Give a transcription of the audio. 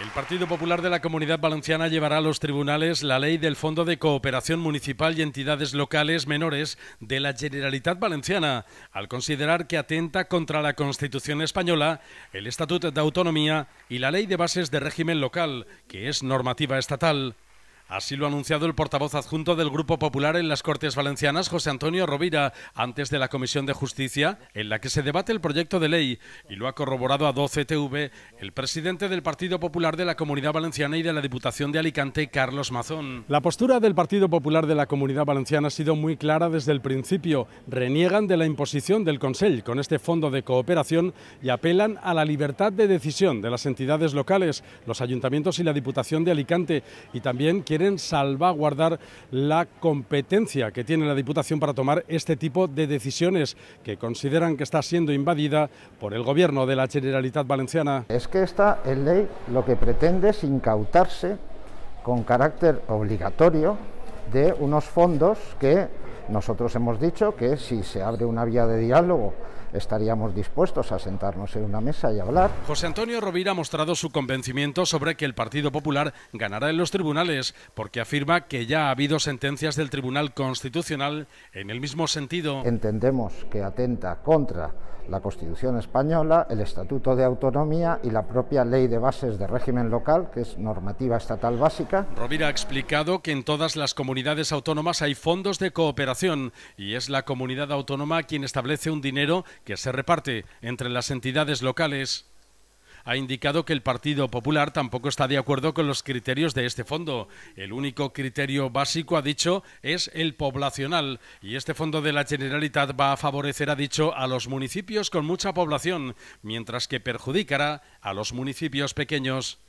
El Partido Popular de la Comunidad Valenciana llevará a los tribunales la ley del Fondo de Cooperación Municipal y Entidades Locales Menores de la Generalitat Valenciana, al considerar que atenta contra la Constitución Española, el Estatuto de Autonomía y la Ley de Bases de Régimen Local, que es normativa estatal. Así lo ha anunciado el portavoz adjunto del Grupo Popular en las Cortes Valencianas, José Antonio Rovira, antes de la Comisión de Justicia, en la que se debate el proyecto de ley, y lo ha corroborado a 12TV el presidente del Partido Popular de la Comunidad Valenciana y de la Diputación de Alicante, Carlos Mazón. La postura del Partido Popular de la Comunidad Valenciana ha sido muy clara desde el principio. Reniegan de la imposición del Consell con este fondo de cooperación y apelan a la libertad de decisión de las entidades locales, los ayuntamientos y la Diputación de Alicante, y también que quieren salvaguardar la competencia que tiene la Diputación para tomar este tipo de decisiones que consideran que está siendo invadida por el gobierno de la Generalitat Valenciana. Es que esta ley lo que pretende es incautarse con carácter obligatorio de unos fondos que nosotros hemos dicho que si se abre una vía de diálogo estaríamos dispuestos a sentarnos en una mesa y hablar. José Antonio Rovira ha mostrado su convencimiento sobre que el Partido Popular ganará en los tribunales, porque afirma que ya ha habido sentencias del Tribunal Constitucional en el mismo sentido. Entendemos que atenta contra la Constitución española, el Estatuto de Autonomía y la propia Ley de Bases de Régimen Local, que es normativa estatal básica. Rovira ha explicado que en todas las comunidades autónomas hay fondos de cooperación y es la comunidad autónoma quien establece un dinero que se reparte entre las entidades locales ha indicado que el Partido Popular tampoco está de acuerdo con los criterios de este fondo. El único criterio básico, ha dicho, es el poblacional y este fondo de la Generalitat va a favorecer, ha dicho, a los municipios con mucha población, mientras que perjudicará a los municipios pequeños.